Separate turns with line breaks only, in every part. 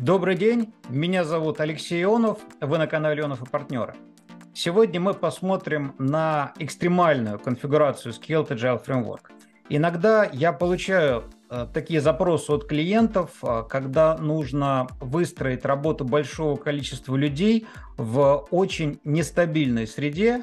Добрый день, меня зовут Алексей Ионов, вы на канале Ионов и партнеры. Сегодня мы посмотрим на экстремальную конфигурацию Scaled Agile Framework. Иногда я получаю э, такие запросы от клиентов, э, когда нужно выстроить работу большого количества людей в очень нестабильной среде,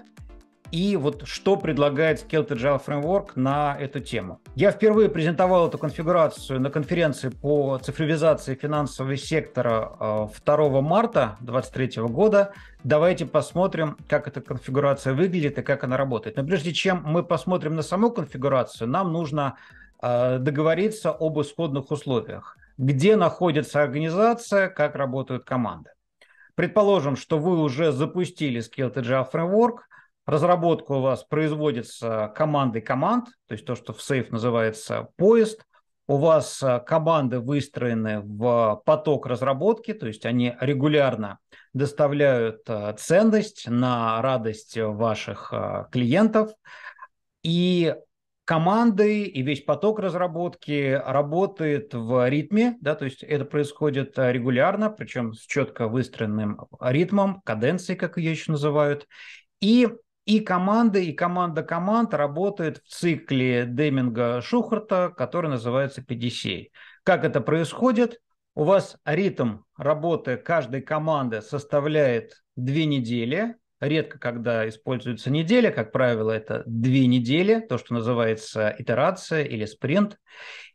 и вот что предлагает Scaled Agile Framework на эту тему. Я впервые презентовал эту конфигурацию на конференции по цифровизации финансового сектора 2 а, марта 2023 года. Давайте посмотрим, как эта конфигурация выглядит и как она работает. Но прежде чем мы посмотрим на саму конфигурацию, нам нужно а, договориться об исходных условиях. Где находится организация, как работают команды. Предположим, что вы уже запустили Scaled Agile Framework – Разработка у вас производится командой команд, то есть то, что в сейф называется поезд. У вас э, команды выстроены в поток разработки, то есть они регулярно доставляют э, ценность на радость ваших э, клиентов. И команды и весь поток разработки работает в ритме, да, то есть это происходит регулярно, причем с четко выстроенным ритмом, каденцией, как ее еще называют. И и команда, и команда команд работает в цикле Деминга Шухарта, который называется PDCA. Как это происходит? У вас ритм работы каждой команды составляет две недели. Редко, когда используется неделя, как правило, это две недели, то, что называется итерация или спринт.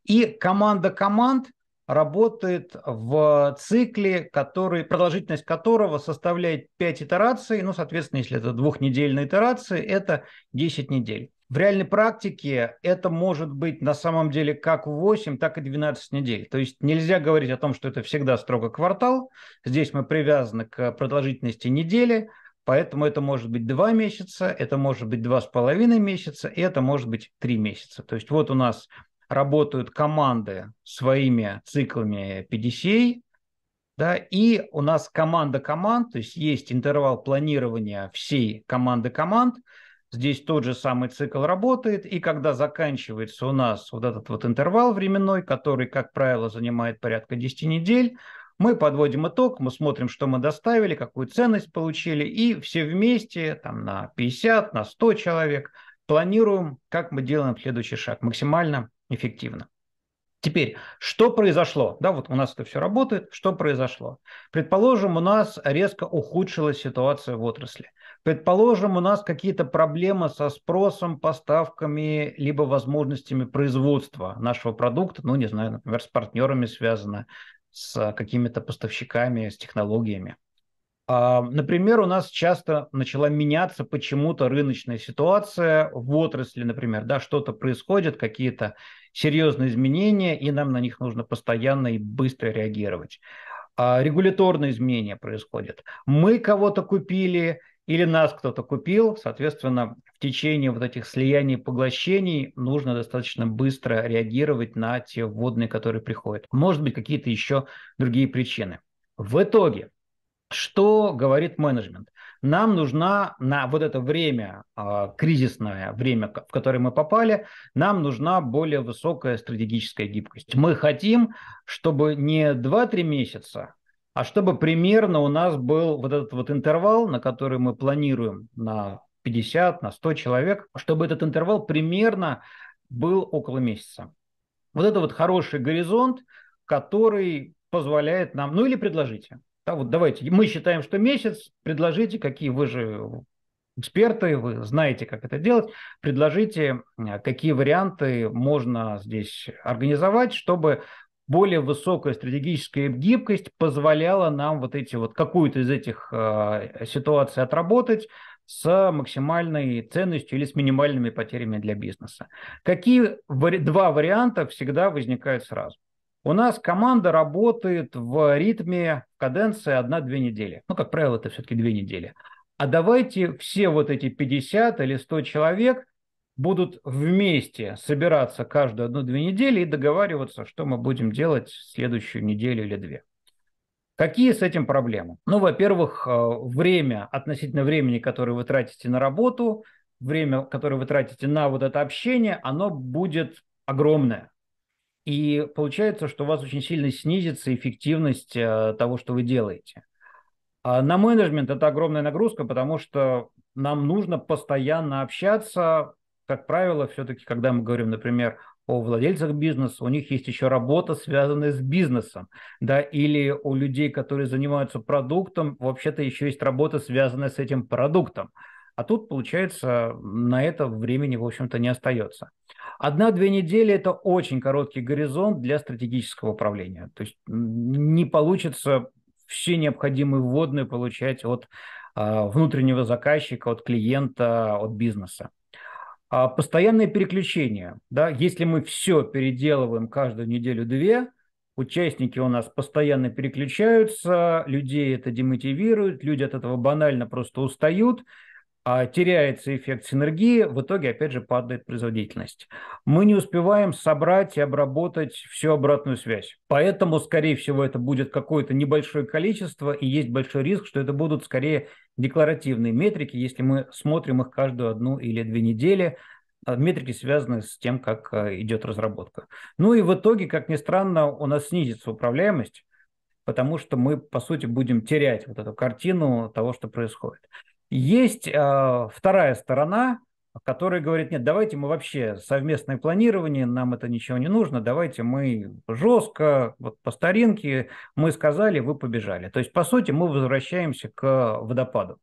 И команда команд работает в цикле, который, продолжительность которого составляет 5 итераций, ну, соответственно, если это двухнедельные итерации, это 10 недель. В реальной практике это может быть на самом деле как 8, так и 12 недель. То есть нельзя говорить о том, что это всегда строго квартал. Здесь мы привязаны к продолжительности недели, поэтому это может быть 2 месяца, это может быть 2,5 месяца, и это может быть 3 месяца. То есть вот у нас работают команды своими циклами PDCA, да, и у нас команда команд, то есть есть интервал планирования всей команды команд, здесь тот же самый цикл работает, и когда заканчивается у нас вот этот вот интервал временной, который, как правило, занимает порядка 10 недель, мы подводим итог, мы смотрим, что мы доставили, какую ценность получили, и все вместе, там, на 50, на 100 человек, планируем, как мы делаем следующий шаг, максимально эффективно. Теперь, что произошло? Да, вот у нас это все работает. Что произошло? Предположим, у нас резко ухудшилась ситуация в отрасли. Предположим, у нас какие-то проблемы со спросом, поставками, либо возможностями производства нашего продукта, ну, не знаю, например, с партнерами связано, с какими-то поставщиками, с технологиями. А, например, у нас часто начала меняться почему-то рыночная ситуация в отрасли, например, да, что-то происходит, какие-то серьезные изменения, и нам на них нужно постоянно и быстро реагировать. А, регуляторные изменения происходят. Мы кого-то купили или нас кто-то купил, соответственно, в течение вот этих слияний и поглощений нужно достаточно быстро реагировать на те вводные, которые приходят. Может быть, какие-то еще другие причины. В итоге – что говорит менеджмент? Нам нужна на вот это время, а, кризисное время, в которое мы попали, нам нужна более высокая стратегическая гибкость. Мы хотим, чтобы не 2-3 месяца, а чтобы примерно у нас был вот этот вот интервал, на который мы планируем на 50, на 100 человек, чтобы этот интервал примерно был около месяца. Вот это вот хороший горизонт, который позволяет нам, ну или предложите, да, вот давайте, мы считаем, что месяц, предложите, какие вы же эксперты, вы знаете, как это делать, предложите, э, какие варианты можно здесь организовать, чтобы более высокая стратегическая гибкость позволяла нам вот эти вот какую-то из этих э, ситуаций отработать с максимальной ценностью или с минимальными потерями для бизнеса. Какие два варианта всегда возникают сразу? У нас команда работает в ритме каденции 1-2 недели. Ну, как правило, это все-таки 2 недели. А давайте все вот эти 50 или 100 человек будут вместе собираться каждую одну-две недели и договариваться, что мы будем делать следующую неделю или две. Какие с этим проблемы? Ну, во-первых, э, время, относительно времени, которое вы тратите на работу, время, которое вы тратите на вот это общение, оно будет огромное. И получается, что у вас очень сильно снизится эффективность э, того, что вы делаете. А на менеджмент это огромная нагрузка, потому что нам нужно постоянно общаться. Как правило, все-таки, когда мы говорим, например, о владельцах бизнеса, у них есть еще работа, связанная с бизнесом, да, или у людей, которые занимаются продуктом, вообще-то еще есть работа, связанная с этим продуктом. А тут, получается, на это времени, в общем-то, не остается. Одна-две недели – это очень короткий горизонт для стратегического управления. То есть не получится все необходимые вводные получать от а, внутреннего заказчика, от клиента, от бизнеса. А Постоянное переключение. Да? Если мы все переделываем каждую неделю-две, участники у нас постоянно переключаются, людей это демотивирует, люди от этого банально просто устают – а теряется эффект синергии, в итоге, опять же, падает производительность. Мы не успеваем собрать и обработать всю обратную связь. Поэтому, скорее всего, это будет какое-то небольшое количество, и есть большой риск, что это будут скорее декларативные метрики, если мы смотрим их каждую одну или две недели, а, метрики связаны с тем, как а, идет разработка. Ну и в итоге, как ни странно, у нас снизится управляемость, потому что мы, по сути, будем терять вот эту картину того, что происходит. Есть э, вторая сторона, которая говорит, нет, давайте мы вообще совместное планирование, нам это ничего не нужно, давайте мы жестко, вот по старинке, мы сказали, вы побежали. То есть, по сути, мы возвращаемся к водопаду.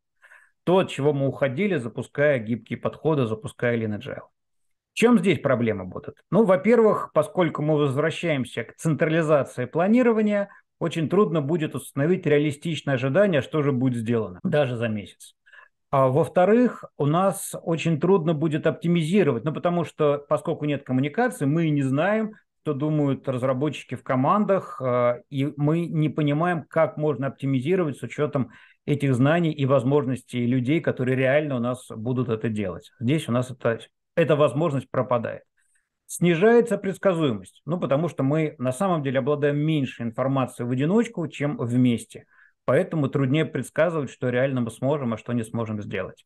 То, от чего мы уходили, запуская гибкие подходы, запуская Lean Agile. Чем здесь проблемы будут? Ну, во-первых, поскольку мы возвращаемся к централизации планирования, очень трудно будет установить реалистичное ожидание, что же будет сделано, даже за месяц. А во-вторых, у нас очень трудно будет оптимизировать, ну, потому что, поскольку нет коммуникации, мы не знаем, что думают разработчики в командах, э, и мы не понимаем, как можно оптимизировать с учетом этих знаний и возможностей людей, которые реально у нас будут это делать. Здесь у нас это, эта возможность пропадает. Снижается предсказуемость, ну, потому что мы на самом деле обладаем меньше информации в одиночку, чем вместе – Поэтому труднее предсказывать, что реально мы сможем, а что не сможем сделать.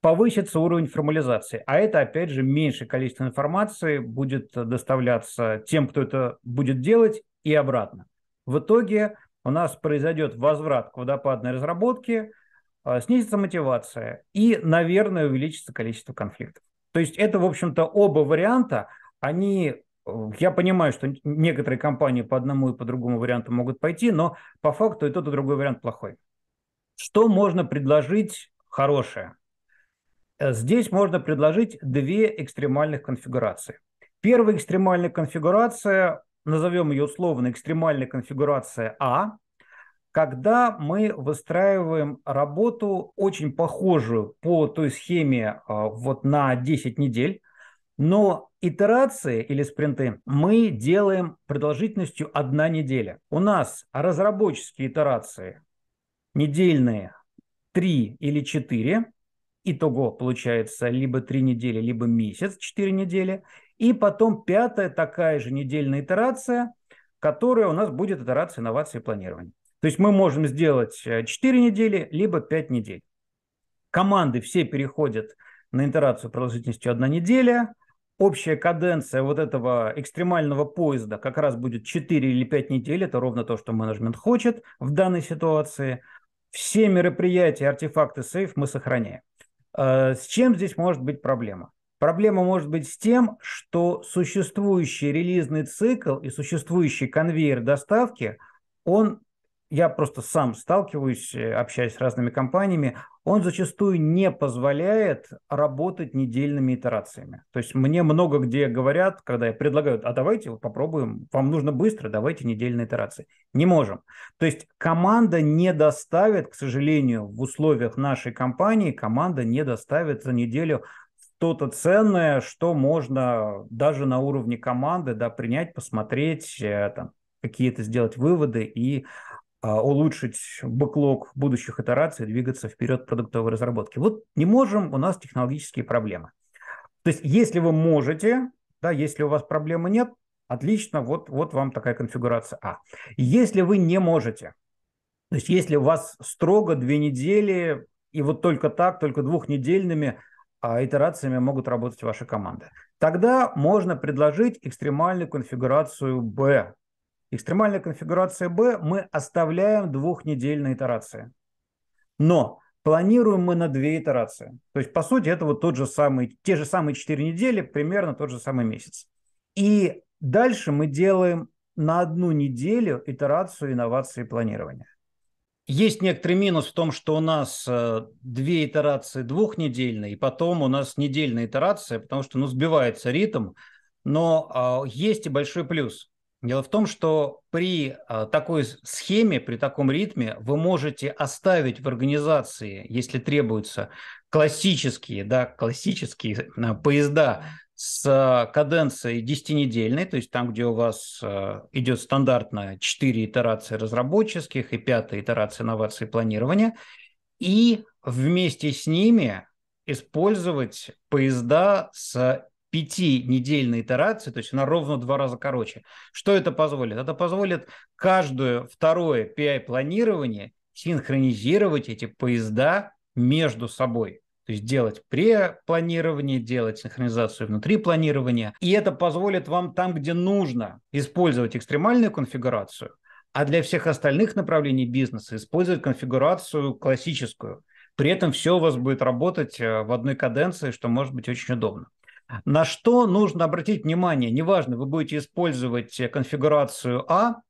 Повысится уровень формализации, а это, опять же, меньшее количество информации будет доставляться тем, кто это будет делать, и обратно. В итоге у нас произойдет возврат к водопадной разработке, а, снизится мотивация и, наверное, увеличится количество конфликтов. То есть это, в общем-то, оба варианта, они Э, я понимаю, что некоторые компании по одному и по другому варианту могут пойти, но по факту и тот, и другой вариант плохой. Что можно предложить хорошее? Э, здесь можно предложить две экстремальных конфигурации. Первая экстремальная конфигурация, назовем ее условно экстремальная конфигурация А, когда мы выстраиваем работу очень похожую по той схеме э, вот на 10 недель, но итерации или спринты мы делаем продолжительностью одна неделя. У нас разработческие итерации недельные 3 или 4. Итого получается либо 3 недели, либо месяц, 4 недели. И потом пятая такая же недельная итерация, которая у нас будет итерация инновации и планирования. То есть мы можем сделать 4 э, недели, либо 5 недель. Команды все переходят на итерацию продолжительностью одна неделя – общая каденция вот этого экстремального поезда как раз будет 4 или 5 недель. Это ровно то, что менеджмент хочет в данной ситуации. Все мероприятия, артефакты сейф мы сохраняем. Э, с чем здесь может быть проблема? Проблема может быть с тем, что существующий релизный цикл и существующий конвейер доставки, он я просто сам сталкиваюсь, э, общаюсь с разными компаниями, он зачастую не позволяет работать недельными итерациями. То есть мне много где говорят, когда я предлагаю, а давайте попробуем, вам нужно быстро, давайте недельные итерации. Не можем. То есть команда не доставит, к сожалению, в условиях нашей компании, команда не доставит за неделю что-то ценное, что можно даже на уровне команды да, принять, посмотреть, э, там, какие-то сделать выводы и а, улучшить бэклог будущих итераций, двигаться вперед продуктовой разработки. Вот не можем, у нас технологические проблемы. То есть, если вы можете, да, если у вас проблемы нет, отлично, вот, вот вам такая конфигурация А. Если вы не можете, то есть если у вас строго две недели, и вот только так, только двухнедельными а, итерациями могут работать ваши команды, тогда можно предложить экстремальную конфигурацию Б, экстремальная конфигурация B, мы оставляем двухнедельные итерации. Но планируем мы на две итерации. То есть, по сути, это вот тот же самый, те же самые четыре недели, примерно тот же самый месяц. И дальше мы делаем на одну неделю итерацию инновации планирования. Есть некоторый минус в том, что у нас э, две итерации двухнедельные, и потом у нас недельная итерация, потому что ну, сбивается ритм. Но а, есть и большой плюс. Дело в том, что при а, такой схеме, при таком ритме вы можете оставить в организации, если требуется, классические, да, классические а, поезда с каденцией 10-недельной, то есть там, где у вас а, идет стандартно 4 итерации разработческих и 5 итерация инновации планирования, и вместе с ними использовать поезда с пятинедельной итерации, то есть она ровно два раза короче. Что это позволит? Это позволит каждое второе PI-планирование синхронизировать эти поезда между собой. То есть делать препланирование, делать синхронизацию внутри планирования. И это позволит вам там, где нужно, использовать экстремальную конфигурацию, а для всех остальных направлений бизнеса использовать конфигурацию классическую. При этом все у вас будет работать э, в одной каденции, что может быть очень удобно. На что нужно обратить внимание? Неважно, вы будете использовать э, конфигурацию А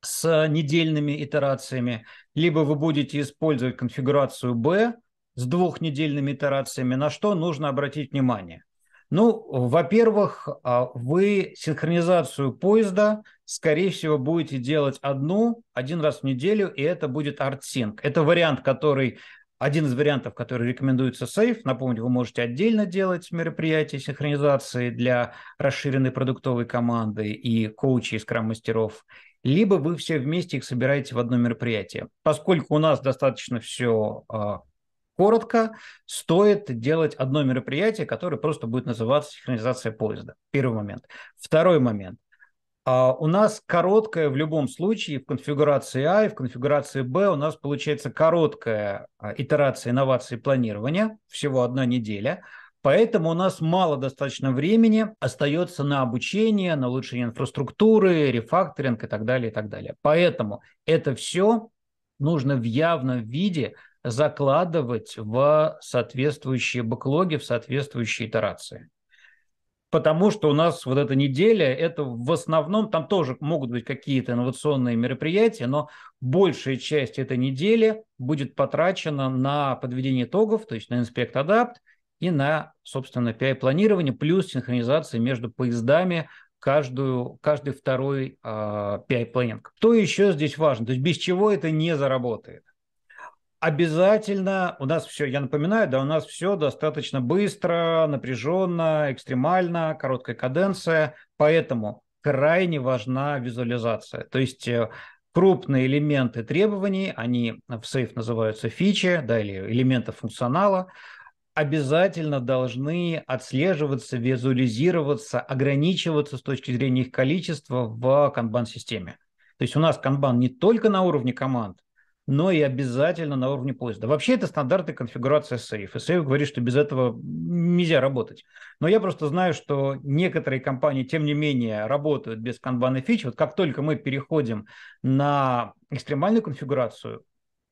с недельными итерациями, либо вы будете использовать конфигурацию Б с двухнедельными итерациями. На что нужно обратить внимание? Ну, во-первых, а, вы синхронизацию поезда, скорее всего, будете делать одну, один раз в неделю, и это будет артсинк. Это вариант, который один из вариантов, который рекомендуется сейф, напомню, вы можете отдельно делать мероприятие синхронизации для расширенной продуктовой команды и коучей, скрам-мастеров, либо вы все вместе их собираете в одно мероприятие. Поскольку у нас достаточно все а, коротко, стоит делать одно мероприятие, которое просто будет называться синхронизация поезда. Первый момент. Второй момент. А у нас короткая в любом случае в конфигурации А и в конфигурации Б у нас получается короткая а, итерация инновации планирования, всего одна неделя. Поэтому у нас мало достаточно времени остается на обучение, на улучшение инфраструктуры, рефакторинг и так далее, и так далее. Поэтому это все нужно в явном виде закладывать в соответствующие бэклоги, в соответствующие итерации потому что у нас вот эта неделя, это в основном, там тоже могут быть какие-то инновационные мероприятия, но большая часть этой недели будет потрачена на подведение итогов, то есть на инспект адапт и на, собственно, PI-планирование, плюс синхронизация между поездами, каждую, каждый второй э, а, PI-планинг. Кто еще здесь важно? То есть без чего это не заработает? Обязательно у нас все, я напоминаю, да, у нас все достаточно быстро, напряженно, экстремально, короткая каденция, поэтому крайне важна визуализация. То есть э, крупные элементы требований, они в сейф называются фичи, да, или элементы функционала, обязательно должны отслеживаться, визуализироваться, ограничиваться с точки зрения их количества в канбан-системе. То есть у нас канбан не только на уровне команд, но и обязательно на уровне поезда. Вообще это стандарты конфигурации сейф. И сейф говорит, что без этого нельзя работать. Но я просто знаю, что некоторые компании, тем не менее, работают без kanban и фич. Вот как только мы переходим на экстремальную конфигурацию,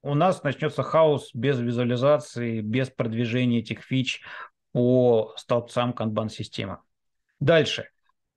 у нас начнется хаос без визуализации, без продвижения этих фич по столбцам kanban системы Дальше.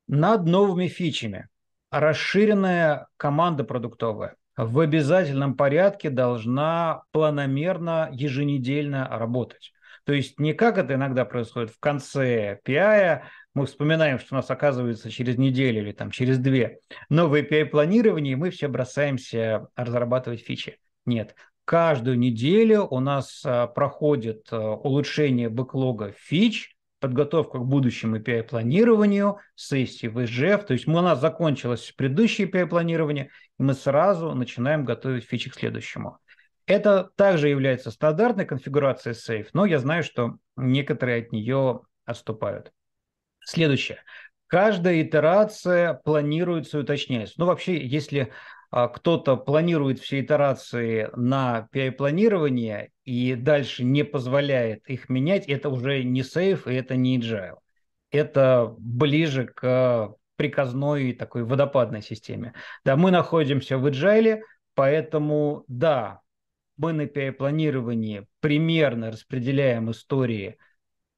Над новыми фичами расширенная команда продуктовая – в обязательном порядке должна планомерно еженедельно работать. То есть не как это иногда происходит в конце API, мы вспоминаем, что у нас оказывается через неделю или там через две, новые в планирования, и мы все бросаемся разрабатывать фичи. Нет, каждую неделю у нас а, проходит а, улучшение бэклога фич, подготовка к будущему API-планированию, сессии в ИЖФ. То есть у нас закончилось предыдущее API-планирование, мы сразу начинаем готовить фичи к следующему. Это также является стандартной конфигурацией сейф, но я знаю, что некоторые от нее отступают. Следующее. Каждая итерация планируется и уточняется. Ну, вообще, если а, кто-то планирует все итерации на PI-планирование и дальше не позволяет их менять, это уже не сейф и это не agile. Это ближе к приказной такой водопадной системе. Да, мы находимся в agile, поэтому да, мы на перепланировании примерно распределяем истории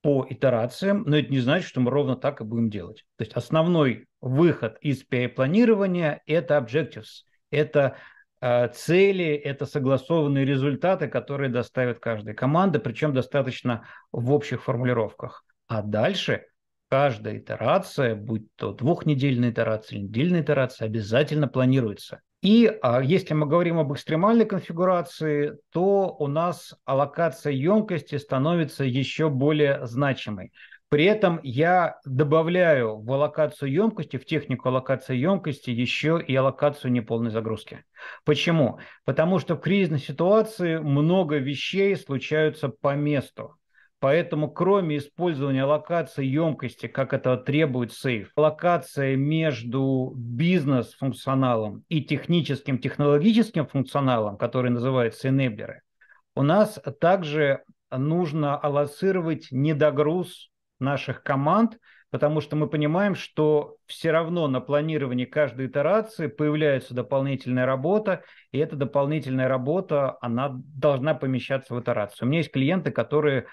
по итерациям, но это не значит, что мы ровно так и будем делать. То есть основной выход из перепланирования – это objectives, это э, цели, это согласованные результаты, которые доставит каждая команда, причем достаточно в общих формулировках. А дальше каждая итерация, будь то двухнедельная итерация, недельная итерация, обязательно планируется. И а, если мы говорим об экстремальной конфигурации, то у нас аллокация емкости становится еще более значимой. При этом я добавляю в аллокацию емкости, в технику аллокации емкости еще и аллокацию неполной загрузки. Почему? Потому что в кризисной ситуации много вещей случаются по месту. Поэтому кроме использования локации емкости, как этого требует сейф, локация между бизнес-функционалом и техническим, технологическим функционалом, который называется энеблеры, у нас также нужно аллоцировать недогруз наших команд, потому что мы понимаем, что все равно на планировании каждой итерации появляется дополнительная работа, и эта дополнительная работа, она должна помещаться в итерацию. У меня есть клиенты, которые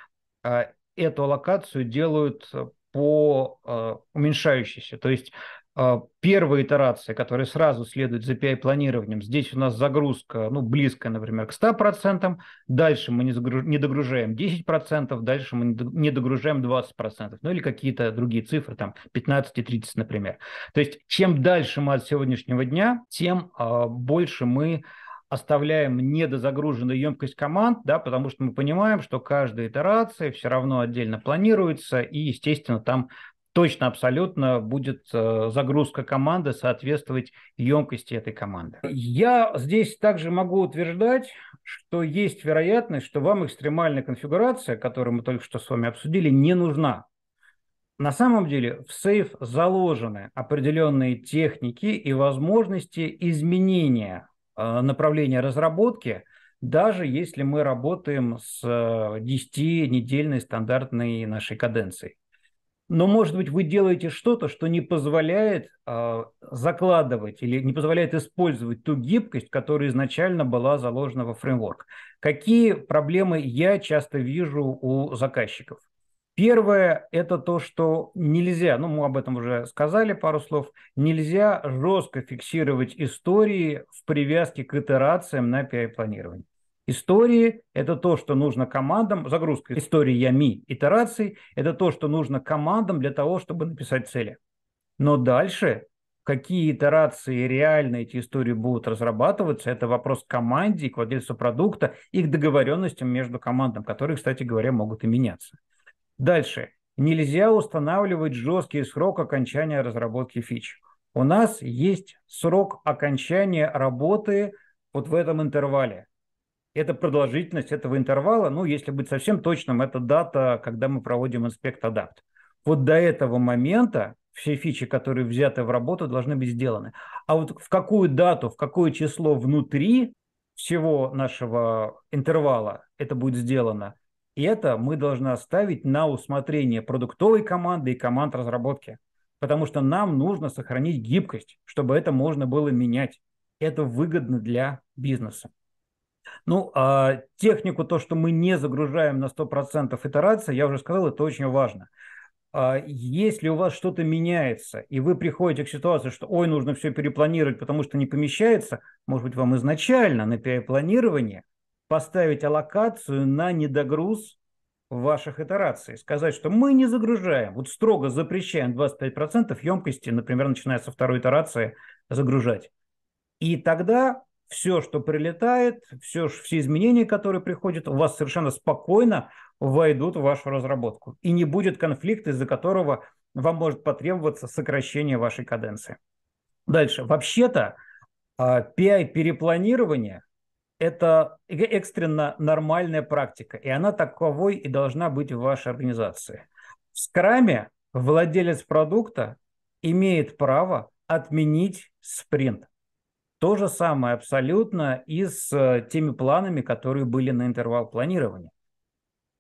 а, эту локацию делают э, по а, уменьшающейся. То есть а, первая итерация, которая сразу следует за PI-планированием, здесь у нас загрузка ну, близкая, например, к 100%, дальше мы не догружаем 10%, дальше мы не догружаем 20%, ну или какие-то другие цифры, там 15 и 30, например. То есть чем дальше мы от сегодняшнего дня, тем больше мы оставляем недозагруженную емкость команд, да, потому что мы понимаем, что каждая итерация все равно отдельно планируется, и, естественно, там точно абсолютно будет э, загрузка команды соответствовать емкости этой команды. Я здесь также могу утверждать, что есть вероятность, что вам экстремальная конфигурация, которую мы только что с вами обсудили, не нужна. На самом деле в сейф заложены определенные техники и возможности изменения а, направление разработки, даже если мы работаем с 10-недельной э, стандартной нашей каденцией. Но, может быть, вы делаете что-то, что не позволяет э, закладывать или не позволяет использовать ту гибкость, которая изначально была заложена во фреймворк. Какие проблемы я часто вижу у заказчиков? Первое – это то, что нельзя, ну, мы об этом уже сказали пару слов, нельзя жестко фиксировать истории в привязке к итерациям на PI-планирование. Истории – это то, что нужно командам, загрузка ями итераций – это то, что нужно командам для того, чтобы написать цели. Но дальше, какие итерации реально эти истории будут разрабатываться, это вопрос к команде, к владельцу продукта и к договоренностям между командам, которые, кстати говоря, могут и меняться. Дальше. Нельзя устанавливать жесткий срок окончания разработки фич. У нас есть срок окончания работы вот в этом интервале. Это продолжительность этого интервала, ну, если быть совсем точным, это дата, когда мы проводим инспект адапт. Вот до этого момента все фичи, которые взяты в работу, должны быть сделаны. А вот в какую дату, в какое число внутри всего нашего интервала это будет сделано, это мы должны оставить на усмотрение продуктовой команды и команд разработки. Потому что нам нужно сохранить гибкость, чтобы это можно было менять. Это выгодно для бизнеса. Ну, а технику, то, что мы не загружаем на 100% итерации, я уже сказал, это очень важно. А если у вас что-то меняется, и вы приходите к ситуации, что ой, нужно все перепланировать, потому что не помещается, может быть, вам изначально на перепланирование – поставить аллокацию на недогруз ваших итераций. Сказать, что мы не загружаем, вот строго запрещаем 25% емкости, например, начиная со второй итерации, загружать. И тогда все, что прилетает, все, все изменения, которые приходят, у вас совершенно спокойно войдут в вашу разработку. И не будет конфликта, из-за которого вам может потребоваться сокращение вашей каденции. Дальше. Вообще-то PI-перепланирование а, это э, экстренно нормальная практика, и она таковой и должна быть в вашей организации. В скраме владелец продукта имеет право отменить спринт. То же самое абсолютно и с э, теми планами, которые были на интервал планирования.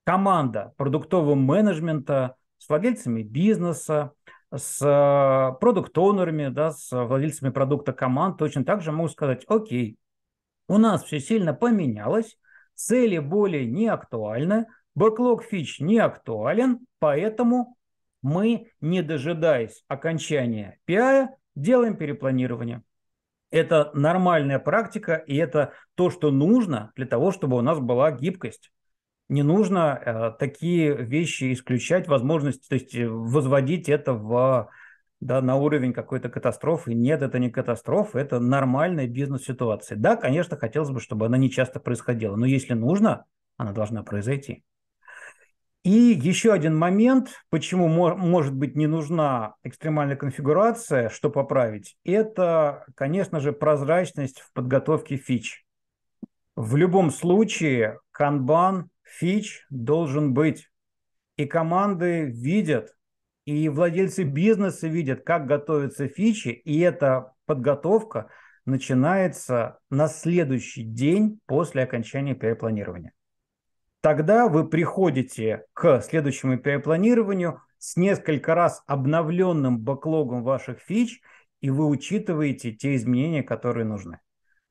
Команда продуктового менеджмента с владельцами бизнеса, с э, продукт-онерами, да, с владельцами продукта команд точно так же могут сказать, окей, у нас все сильно поменялось, цели более не актуальны, бэклог фич не актуален, поэтому мы, не дожидаясь окончания PI, делаем перепланирование. Это нормальная практика, и это то, что нужно для того, чтобы у нас была гибкость. Не нужно э, такие вещи исключать, возможность, то есть э, возводить это в да, на уровень какой-то катастрофы. Нет, это не катастрофа, это нормальная бизнес-ситуация. Да, конечно, хотелось бы, чтобы она не часто происходила, но если нужно, она должна произойти. И еще один момент, почему может быть не нужна экстремальная конфигурация, что поправить, это, конечно же, прозрачность в подготовке фич. В любом случае, канбан фич должен быть. И команды видят, и владельцы бизнеса видят, как готовятся фичи, и эта подготовка начинается на следующий день после окончания перепланирования. Тогда вы приходите к следующему перепланированию с несколько раз обновленным бэклогом ваших фич, и вы учитываете те изменения, которые нужны.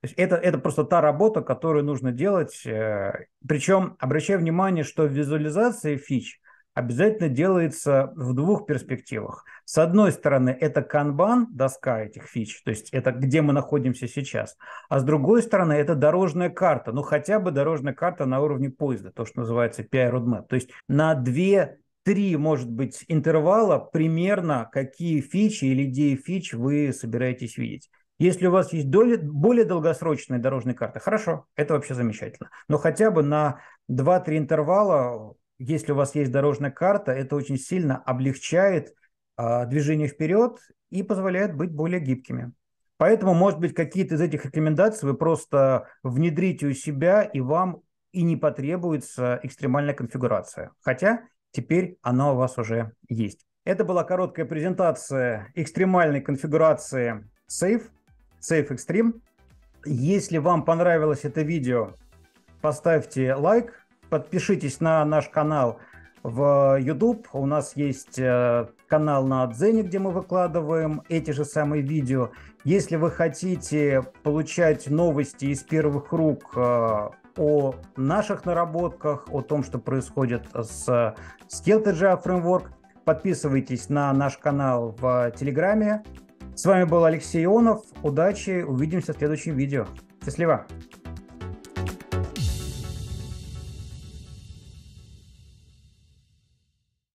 То есть это, это просто та работа, которую нужно делать. Э, Причем обращаю внимание, что в визуализации фич обязательно делается в двух перспективах. С одной стороны, это канбан, доска этих фич, то есть это где мы находимся сейчас. А с другой стороны, это дорожная карта, ну хотя бы дорожная карта на уровне поезда, то, что называется PI Roadmap. То есть на две три, может быть, интервала примерно, какие фичи или идеи фич вы собираетесь видеть. Если у вас есть доли, более долгосрочные дорожные карты, хорошо, это вообще замечательно. Но хотя бы на 2-3 интервала если у вас есть дорожная карта, это очень сильно облегчает э, движение вперед и позволяет быть более гибкими. Поэтому, может быть, какие-то из этих рекомендаций вы просто внедрите у себя, и вам и не потребуется экстремальная конфигурация. Хотя теперь она у вас уже есть. Это была короткая презентация экстремальной конфигурации Safe, Safe Extreme. Если вам понравилось это видео, поставьте лайк, Подпишитесь на наш канал в э, YouTube. У нас есть э, канал на Дзене, где мы выкладываем эти же самые видео. Если вы хотите получать новости из первых рук э, о наших наработках, о том, что происходит с Skeletor Framework, подписывайтесь на наш канал в Телеграме. С вами был Алексей Ионов. Удачи, увидимся в следующем видео. Счастливо!